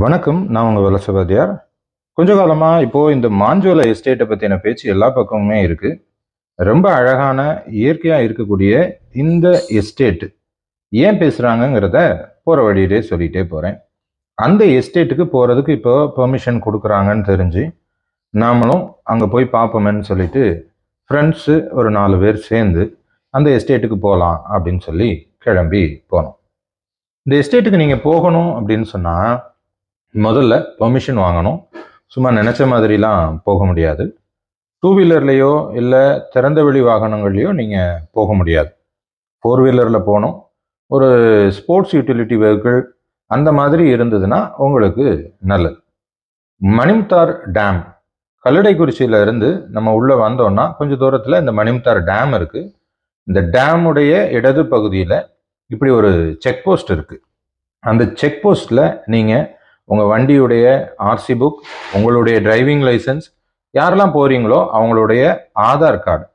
வணக்கம் நான் உங்கள் வலசபாதியார் கொஞ்ச காலமாக இப்போது இந்த மாஞ்சோலை எஸ்டேட்டை பற்றின பேச்சு எல்லா பக்கமுமே இருக்குது ரொம்ப அழகான இயற்கையாக இருக்கக்கூடிய இந்த எஸ்டேட் ஏன் பேசுகிறாங்கங்கிறத போகிற வழியிலே சொல்லிகிட்டே போகிறேன் அந்த எஸ்டேட்டுக்கு போகிறதுக்கு இப்போ பெர்மிஷன் கொடுக்குறாங்கன்னு தெரிஞ்சு நாமளும் அங்கே போய் பார்ப்போமேன்னு சொல்லிட்டு ஃப்ரெண்ட்ஸு ஒரு நாலு பேர் சேர்ந்து அந்த எஸ்டேட்டுக்கு போகலாம் அப்படின்னு சொல்லி கிளம்பி போனோம் இந்த எஸ்டேட்டுக்கு நீங்கள் போகணும் அப்படின்னு சொன்னால் முதல்ல பர்மிஷன் வாங்கணும் சும்மா நினச்ச மாதிரிலாம் போக முடியாது டூ வீலர்லேயோ இல்லை திறந்த வெளி வாகனங்கள்லேயோ நீங்கள் போக முடியாது ஃபோர் வீலரில் போனோம் ஒரு ஸ்போர்ட்ஸ் யூட்டிலிட்டி வெஹிக்கிள் அந்த மாதிரி இருந்ததுன்னா உங்களுக்கு நல்லது மணிம்தார் டேம் கல்லடைக்குறிச்சியில் இருந்து நம்ம உள்ளே வந்தோம்னா கொஞ்சம் தூரத்தில் இந்த மணிம்தார் டேம் இருக்குது இந்த டேமுடைய இடது பகுதியில் இப்படி ஒரு செக் போஸ்ட் இருக்குது அந்த செக் போஸ்ட்டில் நீங்கள் உங்கள் வண்டியுடைய ஆர்சி புக் உங்களுடைய டிரைவிங் லைசன்ஸ் யாரெல்லாம் போகிறீங்களோ அவங்களுடைய ஆதார் கார்டு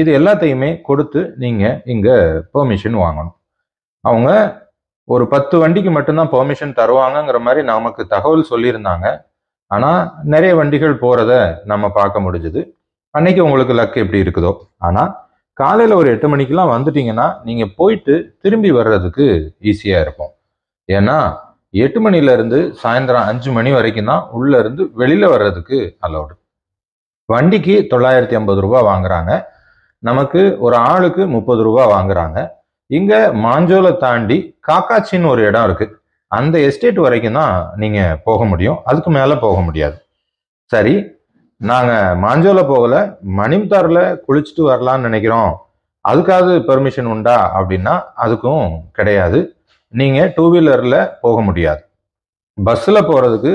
இது எல்லாத்தையுமே கொடுத்து நீங்கள் இங்கே பெர்மிஷன் வாங்கணும் அவங்க ஒரு பத்து வண்டிக்கு மட்டும்தான் பெர்மிஷன் தருவாங்கங்கிற மாதிரி நமக்கு தகவல் சொல்லியிருந்தாங்க ஆனால் நிறைய வண்டிகள் போகிறத நம்ம பார்க்க முடிஞ்சது அன்னைக்கு உங்களுக்கு லக் எப்படி இருக்குதோ ஆனால் காலையில் ஒரு எட்டு மணிக்கெலாம் வந்துட்டிங்கன்னா நீங்கள் போயிட்டு திரும்பி வர்றதுக்கு ஈஸியாக இருக்கும் ஏன்னா எட்டு மணிலேருந்து சாயந்தரம் அஞ்சு மணி வரைக்கும் தான் உள்ளேருந்து வெளியில் வர்றதுக்கு அலௌடு வண்டிக்கு தொள்ளாயிரத்தி ஐம்பது ரூபா வாங்குறாங்க நமக்கு ஒரு ஆளுக்கு முப்பது ரூபா வாங்குறாங்க இங்கே மாஞ்சோலை தாண்டி காக்காச்சின்னு ஒரு இடம் இருக்குது அந்த எஸ்டேட் வரைக்கும் தான் நீங்கள் போக முடியும் அதுக்கு மேலே போக முடியாது சரி நாங்கள் மாஞ்சோலை போகலை மணிம்தாரில் குளிச்சுட்டு வரலான்னு நினைக்கிறோம் அதுக்காவது பெர்மிஷன் உண்டா அப்படின்னா அதுக்கும் கிடையாது நீங்கள் டூ வீலரில் போக முடியாது பஸ்ஸில் போகிறதுக்கு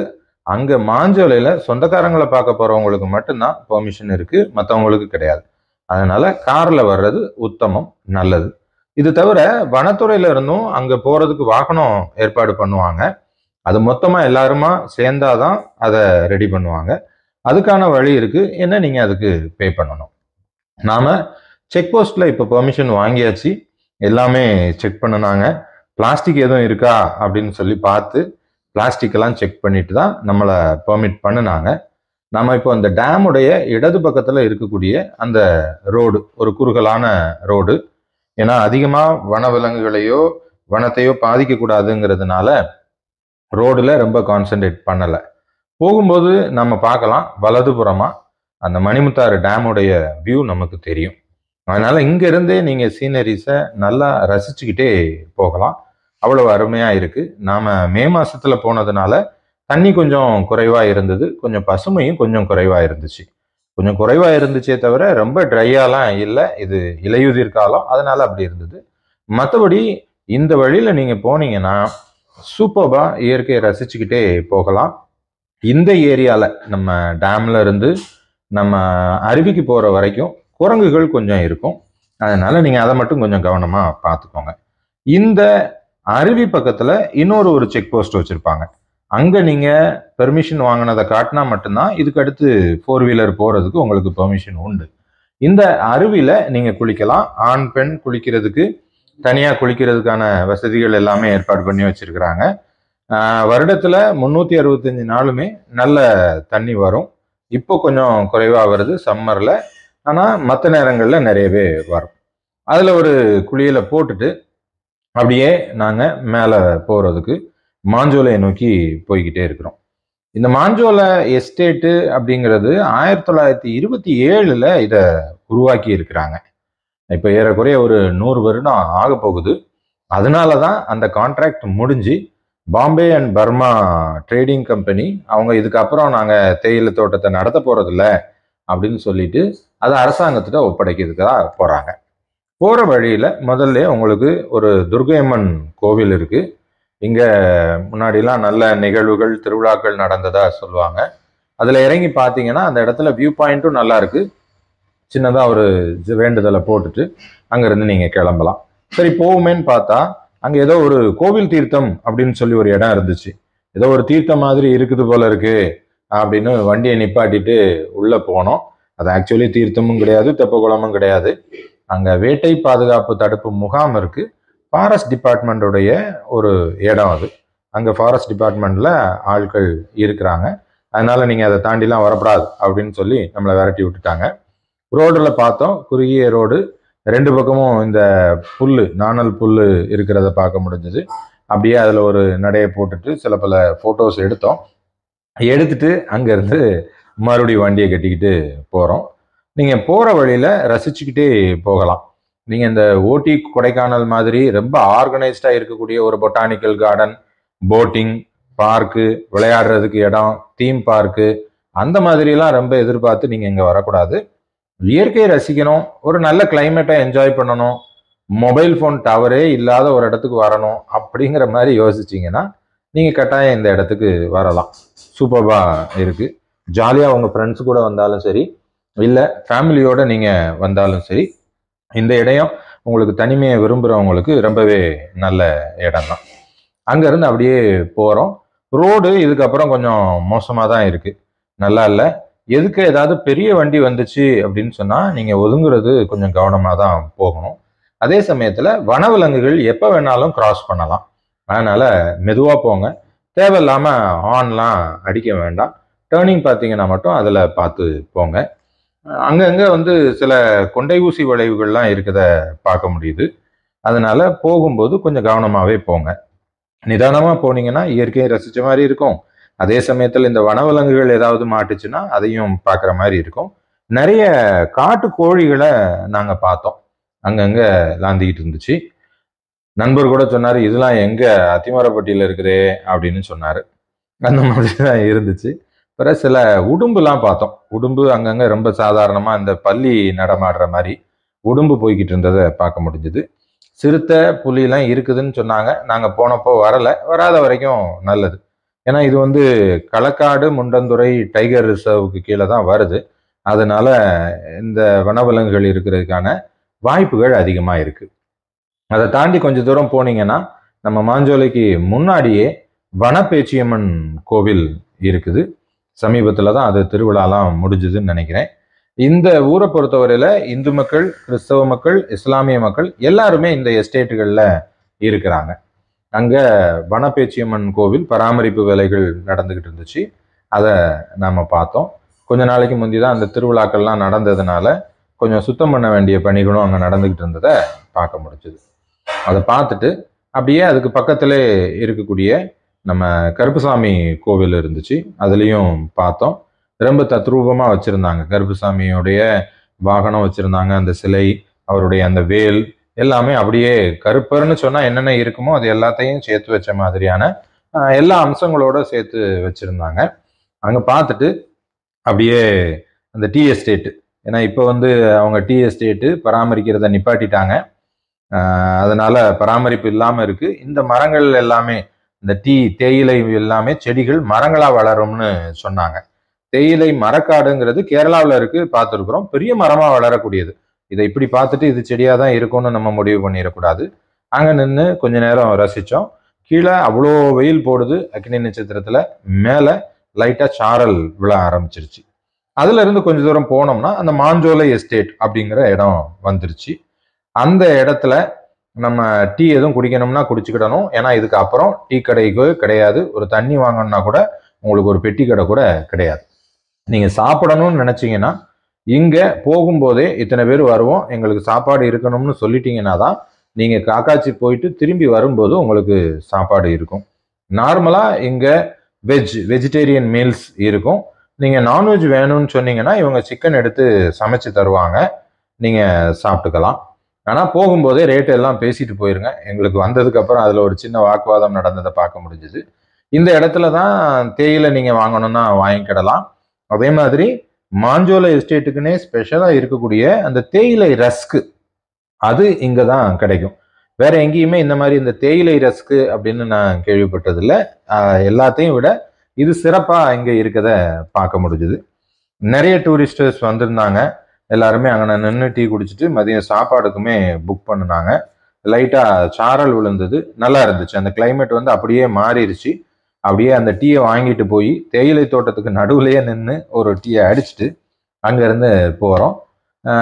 அங்கே மாஞ்சோலையில் சொந்தக்காரங்களை பார்க்க போகிறவங்களுக்கு மட்டும்தான் பெர்மிஷன் இருக்குது மற்றவங்களுக்கு கிடையாது அதனால் காரில் வர்றது உத்தமம் நல்லது இது தவிர வனத்துறையில இருந்தும் அங்கே போகிறதுக்கு வாகனம் ஏற்பாடு பண்ணுவாங்க அது மொத்தமாக எல்லாருமா சேர்ந்தாதான் அதை ரெடி பண்ணுவாங்க அதுக்கான வழி இருக்குது என்ன நீங்கள் அதுக்கு பே பண்ணணும் நாம் செக் போஸ்ட்டில் இப்போ பெர்மிஷன் வாங்கியாச்சு எல்லாமே செக் பண்ணினாங்க பிளாஸ்டிக் எதுவும் இருக்கா அப்படின்னு சொல்லி பார்த்து பிளாஸ்டிக்கெல்லாம் செக் பண்ணிட்டு தான் நம்மளை பெர்மிட் பண்ணினாங்க நம்ம இப்போ அந்த டேமுடைய இடது பக்கத்தில் இருக்கக்கூடிய அந்த ரோடு ஒரு குறுகலான ரோடு ஏன்னா அதிகமாக வனவிலங்குகளையோ வனத்தையோ பாதிக்கக்கூடாதுங்கிறதுனால ரோடில் ரொம்ப கான்சென்ட்ரேட் பண்ணலை போகும்போது நம்ம பார்க்கலாம் வலதுபுறமாக அந்த மணிமுத்தாறு டேமுடைய வியூ நமக்கு தெரியும் அதனால் இங்கேருந்தே நீங்கள் சீனரிஸை நல்லா ரசிச்சுக்கிட்டே போகலாம் அவ்வளவு அருமையாக இருக்குது நாம் மே மாதத்தில் போனதுனால தண்ணி கொஞ்சம் குறைவாக இருந்தது கொஞ்சம் பசுமையும் கொஞ்சம் குறைவாக இருந்துச்சு கொஞ்சம் குறைவாக இருந்துச்சே தவிர ரொம்ப ட்ரையாலாம் இல்லை இது இலையுதிர் காலம் அதனால் அப்படி இருந்தது மற்றபடி இந்த வழியில் நீங்கள் போனீங்கன்னா சூப்பர்பா இயற்கையை ரசிச்சுக்கிட்டே போகலாம் இந்த ஏரியாவில் நம்ம டேம்ல இருந்து நம்ம அருவிக்கு போகிற வரைக்கும் குரங்குகள் கொஞ்சம் இருக்கும் அதனால் நீங்கள் அதை மட்டும் கொஞ்சம் கவனமாக பார்த்துக்கோங்க இந்த அருவி பக்கத்துல இன்னொரு ஒரு செக் போஸ்ட் வச்சிருப்பாங்க அங்க நீங்க பெர்மிஷன் வாங்கினதை காட்டினா மட்டும்தான் இதுக்கு அடுத்து ஃபோர் வீலர் போறதுக்கு உங்களுக்கு பெர்மிஷன் உண்டு இந்த அருவியில நீங்க குளிக்கலாம் ஆண் பெண் குளிக்கிறதுக்கு தனியா குளிக்கிறதுக்கான வசதிகள் எல்லாமே ஏற்பாடு பண்ணி வச்சிருக்கிறாங்க வருடத்துல முந்நூத்தி அறுபத்தஞ்சு நாளுமே நல்ல தண்ணி வரும் இப்போ கொஞ்சம் குறைவாக வருது சம்மரில் ஆனால் மற்ற நேரங்களில் நிறையவே வரும் அதில் ஒரு குளியலை போட்டுட்டு அப்படியே நாங்கள் மேலே போகிறதுக்கு மாஞ்சோலையை நோக்கி போய்கிட்டே இருக்கிறோம் இந்த மாஞ்சோலை எஸ்டேட்டு அப்படிங்கிறது ஆயிரத்தி தொள்ளாயிரத்தி இருபத்தி ஏழில் இதை உருவாக்கி இருக்கிறாங்க இப்போ ஏறக்குறைய ஒரு நூறு வருடம் ஆக போகுது அதனால தான் அந்த கான்ட்ராக்ட் முடிஞ்சு Bombay and Burma trading company அவங்க இதுக்கப்புறம் நாங்கள் தேயிலை தோட்டத்தை நடத்த போகிறதில்ல அப்படின்னு சொல்லிட்டு அதை அரசாங்கத்திட்ட ஒப்படைக்கிறதுக்கு தான் போகிறாங்க போகிற வழியில் முதல்ல உங்களுக்கு ஒரு துர்கையம்மன் கோவில் இருக்குது இங்கே முன்னாடிலாம் நல்ல நிகழ்வுகள் திருவிழாக்கள் நடந்ததாக சொல்லுவாங்க அதில் இறங்கி பார்த்தீங்கன்னா அந்த இடத்துல வியூ பாயிண்ட்டும் நல்லா இருக்குது சின்னதாக ஒரு வேண்டுதலை போட்டுட்டு அங்கேருந்து நீங்கள் கிளம்பலாம் சரி போகுமேன்னு பார்த்தா அங்கே ஏதோ ஒரு கோவில் தீர்த்தம் அப்படின்னு சொல்லி ஒரு இடம் இருந்துச்சு ஏதோ ஒரு தீர்த்தம் மாதிரி இருக்குது போல இருக்கு அப்படின்னு வண்டியை நிப்பாட்டிட்டு உள்ளே போனோம் அது ஆக்சுவலி தீர்த்தமும் கிடையாது தெப்ப குளமும் கிடையாது அங்கே வேட்டை பாதுகாப்பு தடுப்பு முகாம் இருக்குது ஃபாரஸ்ட் டிபார்ட்மெண்ட்டுடைய ஒரு இடம் அது அங்கே ஃபாரஸ்ட் டிபார்ட்மெண்ட்டில் ஆட்கள் இருக்கிறாங்க அதனால் நீங்கள் அதை தாண்டிலாம் வரப்படாது அப்படின்னு சொல்லி நம்மளை விரட்டி விட்டுட்டாங்க ரோடில் பார்த்தோம் குறுகிய ரோடு ரெண்டு பக்கமும் இந்த புல் நானல் புல் இருக்கிறத பார்க்க முடிஞ்சது அப்படியே அதில் ஒரு நடையை போட்டுட்டு சில பல ஃபோட்டோஸ் எடுத்தோம் எடுத்துட்டு அங்கேருந்து மறுபடியும் வண்டியை கட்டிக்கிட்டு போகிறோம் நீங்கள் போகிற வழியில் ரசிச்சுக்கிட்டே போகலாம் நீங்கள் இந்த ஓட்டி கொடைக்கானல் மாதிரி ரொம்ப ஆர்கனைஸ்டாக இருக்கக்கூடிய ஒரு பொட்டானிக்கல் கார்டன் போட்டிங் பார்க்கு விளையாடுறதுக்கு இடம் தீம் பார்க்கு அந்த மாதிரிலாம் ரொம்ப எதிர்பார்த்து நீங்கள் இங்கே வரக்கூடாது இயற்கையை ரசிக்கணும் ஒரு நல்ல கிளைமேட்டை என்ஜாய் பண்ணணும் மொபைல் ஃபோன் டவரே இல்லாத ஒரு இடத்துக்கு வரணும் அப்படிங்கிற மாதிரி யோசிச்சிங்கன்னா நீங்கள் கட்டாயம் இந்த இடத்துக்கு வரலாம் சூப்பராக இருக்குது ஜாலியாக உங்கள் ஃப்ரெண்ட்ஸ் கூட வந்தாலும் சரி இல்லை ஃபேமிலியோடு நீங்கள் வந்தாலும் சரி இந்த இடையும் உங்களுக்கு தனிமையை விரும்புகிறவங்களுக்கு ரொம்பவே நல்ல இடம் தான் அங்கேருந்து அப்படியே போகிறோம் ரோடு இதுக்கப்புறம் கொஞ்சம் மோசமாக தான் இருக்குது நல்லா இல்லை எதுக்கு ஏதாவது பெரிய வண்டி வந்துச்சு அப்படின்னு சொன்னால் நீங்கள் ஒதுங்குறது கொஞ்சம் கவனமாக தான் போகணும் அதே சமயத்தில் வனவிலங்குகள் எப்போ வேணாலும் கிராஸ் பண்ணலாம் அதனால் மெதுவாக போங்க தேவையில்லாமல் ஆன்லாம் அடிக்க வேண்டாம் டேர்னிங் பார்த்தீங்கன்னா மட்டும் அதில் பார்த்து போங்க அங்கங்கே வந்து சில கொண்டை ஊசி வளைவுகள்லாம் இருக்கிறத பார்க்க முடியுது அதனால் போகும்போது கொஞ்சம் கவனமாகவே போங்க நிதானமாக போனீங்கன்னா இயற்கையை ரசித்த மாதிரி இருக்கும் அதே சமயத்தில் இந்த வனவிலங்குகள் ஏதாவது மாட்டுச்சுன்னா அதையும் பார்க்குற மாதிரி இருக்கும் நிறைய காட்டு கோழிகளை நாங்கள் பார்த்தோம் அங்கங்கே லாந்திக்கிட்டு இருந்துச்சு நண்பர் கூட சொன்னார் இதெல்லாம் எங்கே அத்திமரப்பட்டியில் இருக்குதே அப்படின்னு சொன்னார் அந்த மாதிரி தான் இருந்துச்சு பிற சில உடும்புலாம் பார்த்தோம் உடும்பு அங்கங்கே ரொம்ப சாதாரணமாக இந்த பள்ளி நடமாடுற மாதிரி உடும்பு போய்கிட்டு இருந்ததை பார்க்க முடிஞ்சுது சிறுத்தை புலிலாம் இருக்குதுன்னு சொன்னாங்க நாங்கள் போனப்போ வரலை வராத வரைக்கும் நல்லது ஏன்னா இது வந்து களக்காடு முண்டந்துறை டைகர் ரிசர்வுக்கு கீழே தான் வருது அதனால இந்த வனவிலங்குகள் இருக்கிறதுக்கான வாய்ப்புகள் அதிகமாக இருக்குது அதை தாண்டி கொஞ்சம் தூரம் போனீங்கன்னா நம்ம மாஞ்சோலைக்கு முன்னாடியே வனப்பேச்சியம்மன் கோவில் இருக்குது சமீபத்தில் தான் அது திருவிழாலாம் முடிஞ்சுதுன்னு நினைக்கிறேன் இந்த ஊரை பொறுத்தவரையில் இந்து மக்கள் கிறிஸ்தவ மக்கள் இஸ்லாமிய மக்கள் எல்லாருமே இந்த எஸ்டேட்டுகளில் இருக்கிறாங்க அங்கே வனப்பேச்சியம்மன் கோவில் பராமரிப்பு வேலைகள் நடந்துக்கிட்டு இருந்துச்சு அதை நாம் பார்த்தோம் கொஞ்ச நாளைக்கு முந்தி தான் அந்த திருவிழாக்கள்லாம் நடந்ததுனால கொஞ்சம் சுத்தம் பண்ண வேண்டிய பணிகளும் அங்கே நடந்துக்கிட்டு இருந்ததை பார்க்க முடிஞ்சது அதை பார்த்துட்டு அப்படியே அதுக்கு பக்கத்திலே இருக்கக்கூடிய நம்ம கருப்புசாமி கோவில் இருந்துச்சு அதுலேயும் பார்த்தோம் ரொம்ப தத்ரூபமாக வச்சுருந்தாங்க கருப்புசாமியோடைய வாகனம் வச்சுருந்தாங்க அந்த சிலை அவருடைய அந்த வேல் எல்லாமே அப்படியே கருப்பர்னு சொன்னால் என்னென்ன இருக்குமோ அது எல்லாத்தையும் சேர்த்து வச்ச மாதிரியான எல்லா அம்சங்களோட சேர்த்து வச்சுருந்தாங்க அங்கே பார்த்துட்டு அப்படியே அந்த டீ எஸ்டேட்டு ஏன்னா இப்போ வந்து அவங்க டீ எஸ்டேட்டு பராமரிக்கிறத நிப்பாட்டிட்டாங்க அதனால் பராமரிப்பு இல்லாமல் இருக்குது இந்த மரங்கள் எல்லாமே இந்த டீ தேயிலை எல்லாமே செடிகள் மரங்களாக வளரும்னு சொன்னாங்க தேயிலை மரக்காடுங்கிறது கேரளாவில் இருக்கு பார்த்துருக்குறோம் பெரிய மரமாக வளரக்கூடியது இதை இப்படி பார்த்துட்டு இது செடியாக தான் இருக்கும்னு நம்ம முடிவு பண்ணிடக்கூடாது அங்கே நின்று கொஞ்ச நேரம் ரசித்தோம் கீழே அவ்வளோ வெயில் போடுது அக்னி நட்சத்திரத்தில் மேலே லைட்டாக சாரல் விழ ஆரம்பிச்சிருச்சு அதுலேருந்து கொஞ்ச தூரம் போனோம்னா அந்த மாஞ்சோலை எஸ்டேட் அப்படிங்கிற இடம் வந்துருச்சு அந்த இடத்துல நம்ம டீ எதுவும் குடிக்கணும்னா குடிச்சுக்கிடணும் ஏன்னா இதுக்கு அப்புறம் டீ கடைக்கு கிடையாது ஒரு தண்ணி வாங்கணும்னா கூட உங்களுக்கு ஒரு பெட்டி கடை கூட கிடையாது நீங்கள் சாப்பிடணும்னு நினச்சிங்கன்னா இங்கே போகும்போதே இத்தனை பேர் வருவோம் எங்களுக்கு சாப்பாடு இருக்கணும்னு சொல்லிட்டீங்கன்னா தான் நீங்கள் காக்காச்சி போயிட்டு திரும்பி வரும்போது உங்களுக்கு சாப்பாடு இருக்கும் நார்மலாக இங்கே வெஜ் வெஜிடேரியன் மீல்ஸ் இருக்கும் நீங்கள் நான்வெஜ் வேணும்னு சொன்னீங்கன்னா இவங்க சிக்கன் எடுத்து சமைச்சு தருவாங்க நீங்கள் சாப்பிட்டுக்கலாம் ஆனால் போகும்போதே ரேட் எல்லாம் பேசிட்டு போயிருங்க எங்களுக்கு வந்ததுக்கப்புறம் அதில் ஒரு சின்ன வாக்குவாதம் நடந்ததை பார்க்க முடிஞ்சுது இந்த இடத்துல தான் தேயிலை நீங்கள் வாங்கணும்னா வாங்கிக்கிடலாம் அதே மாதிரி மாஞ்சோலை எஸ்டேட்டுக்குன்னே ஸ்பெஷலாக இருக்கக்கூடிய அந்த தேயிலை ரஸ்க்கு அது இங்கே தான் கிடைக்கும் வேற எங்கேயுமே இந்த மாதிரி இந்த தேயிலை ரஸ்க்கு அப்படின்னு நான் கேள்விப்பட்டதில்லை எல்லாத்தையும் விட இது சிறப்பாக இங்கே இருக்கதை பார்க்க முடிஞ்சுது நிறைய டூரிஸ்டர்ஸ் வந்திருந்தாங்க எல்லாருமே அங்கே நின்று டீ குடிச்சிட்டு மதியம் சாப்பாடுக்குமே புக் பண்ணினாங்க லைட்டாக சாரல் விழுந்தது நல்லா இருந்துச்சு அந்த கிளைமேட் வந்து அப்படியே மாறிடுச்சு அப்படியே அந்த டீயை வாங்கிட்டு போய் தேயிலை தோட்டத்துக்கு நடுவுலையே நின்று ஒரு டீயை அடிச்சுட்டு அங்கேருந்து போகிறோம்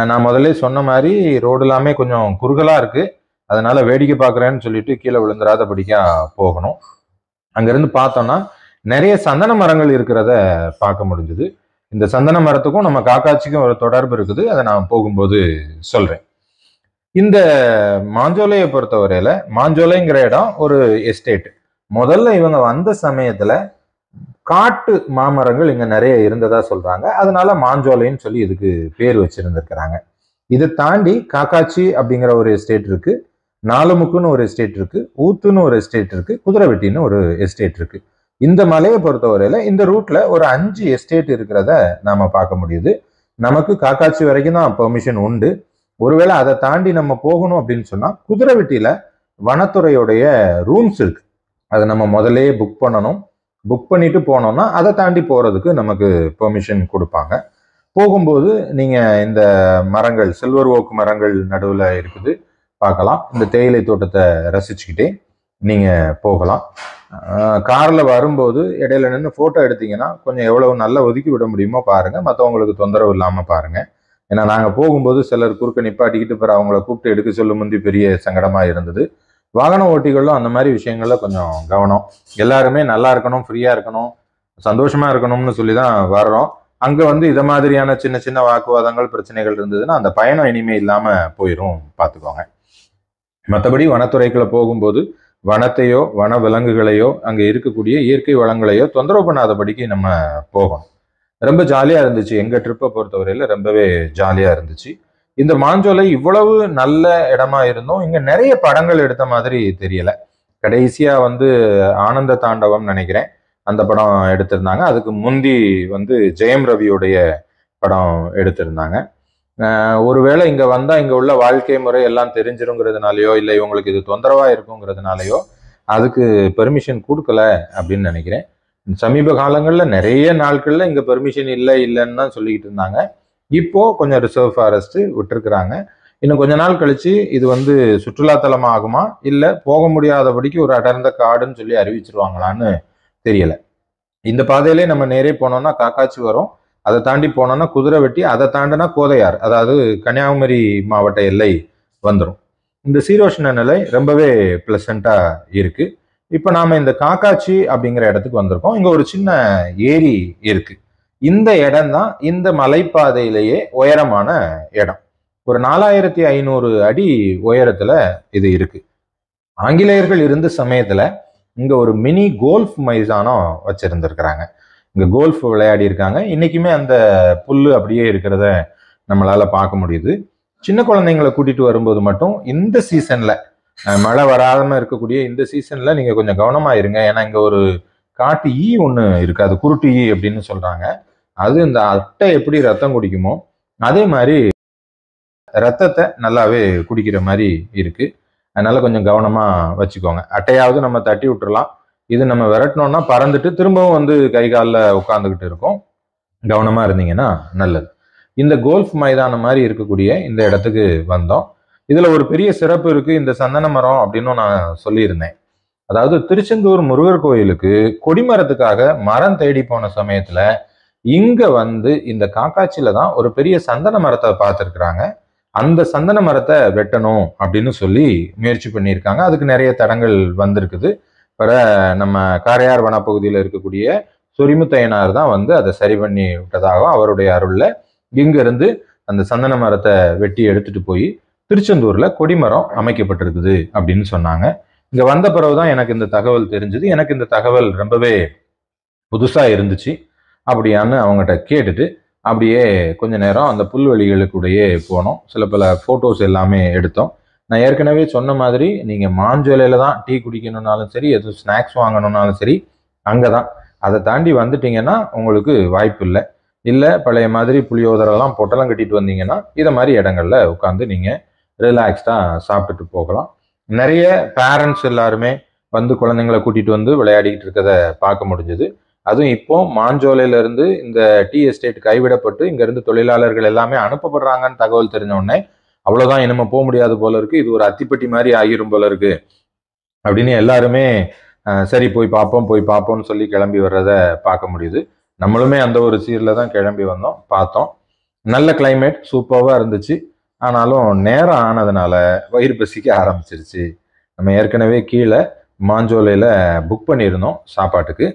நான் முதலே சொன்ன மாதிரி ரோடு எல்லாமே கொஞ்சம் குறுகலாக இருக்குது அதனால் வேடிக்கை பார்க்குறேன்னு சொல்லிட்டு கீழே விழுந்துராத படிக்கா போகணும் அங்கேருந்து பார்த்தோன்னா நிறைய சந்தன மரங்கள் இருக்கிறத பார்க்க முடிஞ்சுது இந்த சந்தன மரத்துக்கும் நம்ம காக்காட்சிக்கும் ஒரு தொடர்பு இருக்குது அதை நான் போகும்போது சொல்கிறேன் இந்த மாஞ்சோலையை பொறுத்தவரையில் மாஞ்சோலைங்கிற இடம் ஒரு எஸ்டேட் முதல்ல இவங்க வந்த சமயத்தில் காட்டு மாமரங்கள் இங்கே நிறைய இருந்ததா சொல்கிறாங்க அதனால மாஞ்சோலைன்னு சொல்லி இதுக்கு பேர் வச்சிருந்திருக்கிறாங்க இதை தாண்டி காக்காச்சி அப்படிங்கிற ஒரு எஸ்டேட் இருக்குது நாலுமுக்குன்னு ஒரு எஸ்டேட் இருக்குது ஊத்துன்னு ஒரு எஸ்டேட் இருக்குது குதிரைவெட்டின்னு ஒரு எஸ்டேட் இருக்குது இந்த மலையை பொறுத்தவரையில இந்த ரூட்ல ஒரு அஞ்சு எஸ்டேட் இருக்கிறத நாம பார்க்க முடியுது நமக்கு காக்காட்சி வரைக்கும் தான் பெர்மிஷன் உண்டு ஒருவேளை அதை தாண்டி நம்ம போகணும் அப்படின்னு சொன்னா குதிரைவெட்டியில வனத்துறையுடைய ரூம்ஸ் இருக்கு அதை நம்ம முதலே புக் பண்ணணும் புக் பண்ணிட்டு போனோம்னா அதை தாண்டி போகிறதுக்கு நமக்கு பெர்மிஷன் கொடுப்பாங்க போகும்போது நீங்கள் இந்த மரங்கள் சில்வர் ஓக்கு மரங்கள் நடுவில் இருக்குது பார்க்கலாம் இந்த தேயிலை தோட்டத்தை ரசிச்சுக்கிட்டே நீங்கள் போகலாம் காரில் வரும்போது இடையில நின்று ஃபோட்டோ எடுத்தீங்கன்னா கொஞ்சம் எவ்வளோ நல்லா ஒதுக்கி விட முடியுமோ பாருங்கள் மற்றவங்களுக்கு தொந்தரவு இல்லாமல் பாருங்கள் ஏன்னா நாங்கள் போகும்போது சிலர் குறுக்க நிப்பாட்டிக்கிட்டு பிற அவங்கள கூப்பிட்டு எடுக்க சொல்லும் முந்தி பெரிய சங்கடமாக இருந்தது வாகன ஓட்டிகளும் அந்த மாதிரி விஷயங்கள்ல கொஞ்சம் கவனம் எல்லாருமே நல்லா இருக்கணும் ஃப்ரீயாக இருக்கணும் சந்தோஷமாக இருக்கணும்னு சொல்லி தான் வர்றோம் அங்கே வந்து இதை மாதிரியான சின்ன சின்ன வாக்குவாதங்கள் பிரச்சனைகள் இருந்ததுன்னா அந்த பயணம் இனிமே இல்லாமல் போயிடும் பார்த்துக்கோங்க மற்றபடி வனத்துறைக்குள்ளே போகும்போது வனத்தையோ வன விலங்குகளையோ அங்கே இருக்கக்கூடிய இயற்கை வளங்களையோ தொந்தரவு பண்ணாதபடிக்கு நம்ம போகணும் ரொம்ப ஜாலியாக இருந்துச்சு எங்கள் ட்ரிப்பை பொறுத்தவரையில் ரொம்பவே ஜாலியாக இருந்துச்சு இந்த மாஞ்சோலை இவ்வளவு நல்ல இடமா இருந்தோம் இங்கே நிறைய படங்கள் எடுத்த மாதிரி தெரியலை கடைசியாக வந்து ஆனந்த தாண்டவம் நினைக்கிறேன் அந்த படம் எடுத்திருந்தாங்க அதுக்கு முந்தி வந்து ஜெயம் ரவியுடைய படம் எடுத்திருந்தாங்க ஒருவேளை இங்கே வந்தால் இங்கே உள்ள வாழ்க்கை முறை எல்லாம் தெரிஞ்சிருங்கிறதுனாலையோ இல்லை இவங்களுக்கு இது தொந்தரவாக இருக்குங்கிறதுனாலையோ அதுக்கு பெர்மிஷன் கொடுக்கல அப்படின்னு நினைக்கிறேன் சமீப காலங்களில் நிறைய நாட்களில் இங்கே பெர்மிஷன் இல்லை இல்லைன்னு தான் சொல்லிக்கிட்டு இருந்தாங்க இப்போது கொஞ்சம் ரிசர்வ் ஃபாரஸ்ட்டு விட்டுருக்குறாங்க இன்னும் கொஞ்ச நாள் கழித்து இது வந்து சுற்றுலாத்தலம் ஆகுமா இல்லை போக முடியாதபடிக்கு ஒரு அடர்ந்த காடுன்னு சொல்லி அறிவிச்சிருவாங்களான்னு தெரியலை இந்த பாதையிலே நம்ம நேரே போனோம்னா காக்காச்சி வரும் அதை தாண்டி போனோம்னா குதிரை வெட்டி அதை தாண்டினா கோதையார் அதாவது கன்னியாகுமரி மாவட்ட எல்லை வந்துடும் இந்த சீரோஷ்ண நிலை ரொம்பவே பிளசண்டா இருக்குது இப்போ நாம் இந்த காக்காச்சி அப்படிங்கிற இடத்துக்கு வந்திருக்கோம் இங்கே ஒரு சின்ன ஏரி இருக்குது இந்த இடம் தான் இந்த மலைப்பாதையிலேயே உயரமான இடம் ஒரு நாலாயிரத்தி ஐநூறு அடி உயரத்தில் இது இருக்குது ஆங்கிலேயர்கள் இருந்த சமயத்தில் இங்கே ஒரு மினி கோல்ஃப் மைதானம் வச்சுருந்துருக்குறாங்க இங்கே கோல்ஃப் விளையாடி இருக்காங்க இன்றைக்குமே அந்த புல் அப்படியே இருக்கிறத நம்மளால் பார்க்க முடியுது சின்ன குழந்தைங்களை கூட்டிகிட்டு வரும்போது மட்டும் இந்த சீசனில் மழை வராமல் இருக்கக்கூடிய இந்த சீசனில் நீங்கள் கொஞ்சம் கவனமாக இருங்க ஏன்னா இங்கே ஒரு காட்டு ஈ ஒன்று இருக்காது அது குருட்டு ஈ அப்படின்னு சொல்கிறாங்க அது இந்த அட்டை எப்படி ரத்தம் குடிக்குமோ அதே மாதிரி ரத்தத்தை நல்லாவே குடிக்கிற மாதிரி இருக்குது அதனால் கொஞ்சம் கவனமாக வச்சுக்கோங்க அட்டையாவது நம்ம தட்டி விட்டுறலாம் இது நம்ம விரட்டினோம்னா பறந்துட்டு திரும்பவும் வந்து கை காலில் உட்காந்துக்கிட்டு இருக்கும் கவனமாக இருந்தீங்கன்னா நல்லது இந்த கோல்ஃப் மைதானம் மாதிரி இருக்கக்கூடிய இந்த இடத்துக்கு வந்தோம் இதில் ஒரு பெரிய சிறப்பு இருக்குது இந்த சந்தன மரம் அப்படின்னும் நான் சொல்லியிருந்தேன் அதாவது திருச்செந்தூர் முருகர் கோயிலுக்கு கொடிமரத்துக்காக மரம் தேடி போன சமயத்தில் இங்கே வந்து இந்த காக்காட்சியில் தான் ஒரு பெரிய சந்தன மரத்தை பார்த்துருக்குறாங்க அந்த சந்தன மரத்தை வெட்டணும் அப்படின்னு சொல்லி முயற்சி பண்ணியிருக்காங்க அதுக்கு நிறைய தடங்கள் வந்திருக்குது வர நம்ம காரையார் வனப்பகுதியில் இருக்கக்கூடிய சொரிமுத்தையனார் தான் வந்து அதை சரி பண்ணி விட்டதாகவும் அவருடைய அருளில் இங்கிருந்து அந்த சந்தன மரத்தை வெட்டி எடுத்துட்டு போய் திருச்செந்தூர்ல கொடிமரம் அமைக்கப்பட்டிருக்குது அப்படின்னு சொன்னாங்க இங்க வந்த பிறகுதான் எனக்கு இந்த தகவல் தெரிஞ்சது எனக்கு இந்த தகவல் ரொம்பவே புதுசா இருந்துச்சு அப்படியான்னு அவங்ககிட்ட கேட்டுட்டு அப்படியே கொஞ்ச நேரம் அந்த புல்வெளிகளுக்குடையே போனோம் சில பல ஃபோட்டோஸ் எல்லாமே எடுத்தோம் நான் ஏற்கனவே சொன்ன மாதிரி நீங்கள் மாஞ்சோலையில் தான் டீ குடிக்கணும்னாலும் சரி எதுவும் ஸ்நாக்ஸ் வாங்கணுன்னாலும் சரி அங்கே தான் அதை தாண்டி வந்துட்டிங்கன்னா உங்களுக்கு வாய்ப்பு இல்லை இல்லை பழைய மாதிரி புளியோதரெல்லாம் பொட்டலம் கட்டிட்டு வந்தீங்கன்னா இதை மாதிரி இடங்களில் உட்காந்து நீங்கள் ரிலாக்ஸ்டாக சாப்பிட்டுட்டு போகலாம் நிறைய பேரண்ட்ஸ் எல்லாருமே வந்து குழந்தைங்களை கூட்டிகிட்டு வந்து விளையாடிக்கிட்டு இருக்கிறத பார்க்க முடிஞ்சது அதுவும் இப்போ மாஞ்சோலையிலேருந்து இந்த டி எஸ்டேட் கைவிடப்பட்டு இங்கேருந்து தொழிலாளர்கள் எல்லாமே அனுப்பப்படுறாங்கன்னு தகவல் தெரிஞ்ச உடனே அவ்வளோதான் இனிமே போக முடியாது போல இருக்கு இது ஒரு அத்திப்பட்டி மாதிரி ஆகிரும் போல இருக்கு அப்படின்னு எல்லாருமே சரி போய் பார்ப்போம் போய் பார்ப்போம்னு சொல்லி கிளம்பி வர்றத பார்க்க முடியுது நம்மளுமே அந்த ஒரு சீரில் தான் கிளம்பி வந்தோம் பார்த்தோம் நல்ல கிளைமேட் சூப்பராக இருந்துச்சு ஆனாலும் நேரம் ஆனதுனால வயிறு பசிக்க ஆரம்பிச்சிருச்சு நம்ம ஏற்கனவே கீழே மாஞ்சோலையில் புக் பண்ணியிருந்தோம் சாப்பாட்டுக்கு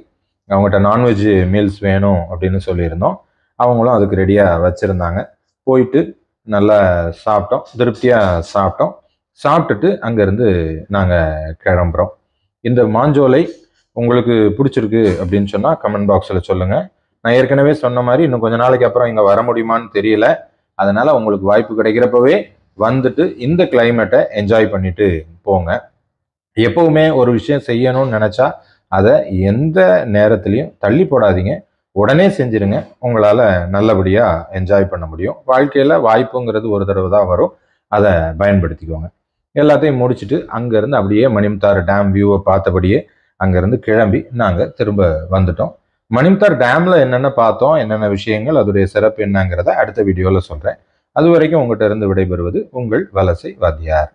அவங்ககிட்ட நான்வெஜ் மீல்ஸ் வேணும் அப்படின்னு சொல்லியிருந்தோம் அவங்களும் அதுக்கு ரெடியாக வச்சுருந்தாங்க போயிட்டு நல்லா சாப்பிட்டோம் திருப்தியாக சாப்பிட்டோம் சாப்பிட்டுட்டு அங்கேருந்து நாங்கள் கிளம்புறோம் இந்த மாஞ்சோலை உங்களுக்கு பிடிச்சிருக்கு அப்படின்னு சொன்னால் கமெண்ட் பாக்ஸில் சொல்லுங்கள் நான் ஏற்கனவே சொன்ன மாதிரி இன்னும் கொஞ்ச நாளைக்கு அப்புறம் இங்கே வர முடியுமான்னு தெரியல அதனால் உங்களுக்கு வாய்ப்பு கிடைக்கிறப்பவே வந்துட்டு இந்த கிளைமேட்டை என்ஜாய் பண்ணிட்டு போங்க எப்போவுமே ஒரு விஷயம் செய்யணும்னு நினச்சா அதை எந்த நேரத்துலையும் தள்ளி போடாதீங்க உடனே செஞ்சுருங்க உங்களால் நல்லபடியாக என்ஜாய் பண்ண முடியும் வாழ்க்கையில் வாய்ப்புங்கிறது ஒரு தடவை தான் வரும் அதை பயன்படுத்திக்கோங்க எல்லாத்தையும் முடிச்சுட்டு அங்கேருந்து அப்படியே மணிம்தார் டேம் வியூவை பார்த்தபடியே அங்கேருந்து கிளம்பி நாங்கள் திரும்ப வந்துட்டோம் மணிம்தார் டேமில் என்னென்ன பார்த்தோம் என்னென்ன விஷயங்கள் அதோடைய சிறப்பு என்னங்கிறத அடுத்த வீடியோவில் சொல்கிறேன் அது வரைக்கும் உங்கள்கிட்ட இருந்து விடைபெறுவது உங்கள் வலசை வாத்தியார்